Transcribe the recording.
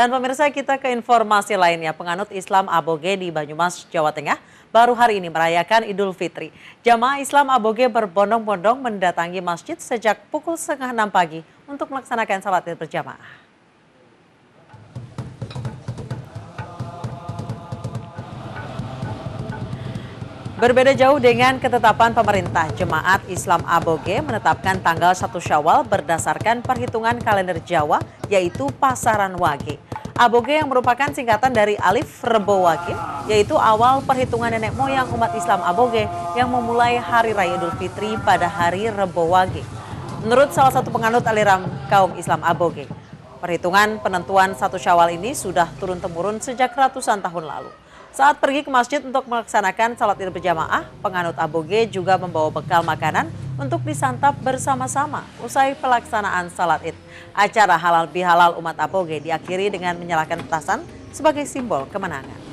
Dan pemirsa kita ke informasi lainnya, penganut Islam Aboge di Banyumas, Jawa Tengah baru hari ini merayakan Idul Fitri. Jamaah Islam Aboge berbondong-bondong mendatangi masjid sejak pukul setengah enam pagi untuk melaksanakan salat id berjamaah. Berbeda jauh dengan ketetapan pemerintah, Jemaat Islam Aboge menetapkan tanggal 1 Syawal berdasarkan perhitungan kalender Jawa yaitu pasaran wage. Aboge yang merupakan singkatan dari Alif Rebo Wage, yaitu awal perhitungan nenek moyang umat Islam Aboge yang memulai Hari Raya Idul Fitri pada hari Rebo Wage. Menurut salah satu penganut aliran kaum Islam Aboge, perhitungan penentuan satu syawal ini sudah turun-temurun sejak ratusan tahun lalu. Saat pergi ke masjid untuk melaksanakan salat id berjamaah, penganut aboge juga membawa bekal makanan untuk disantap bersama-sama usai pelaksanaan salat id. Acara halal bihalal umat apoge diakhiri dengan menyalakan petasan sebagai simbol kemenangan.